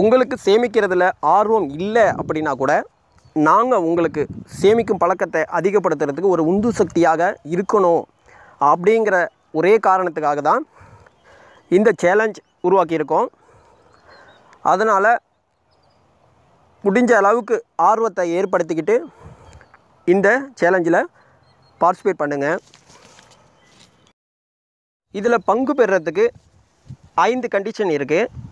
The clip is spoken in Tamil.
உங்களுக்கு சேமிக்கிறதுல ஆர்வம் இல்லை அப்படின்னா கூட நாங்கள் உங்களுக்கு சேமிக்கும் பழக்கத்தை அதிகப்படுத்துறதுக்கு ஒரு உந்து சக்தியாக இருக்கணும் அப்படிங்கிற ஒரே காரணத்துக்காக தான் இந்த சேலஞ்ச் உருவாக்கியிருக்கோம் அதனால் முடிஞ்ச அளவுக்கு ஆர்வத்தை ஏற்படுத்திக்கிட்டு இந்த சேலஞ்சில் பார்ட்டிசிபேட் பண்ணுங்கள் இதில் பங்கு பெறுறதுக்கு ஐந்து கண்டிஷன் இருக்குது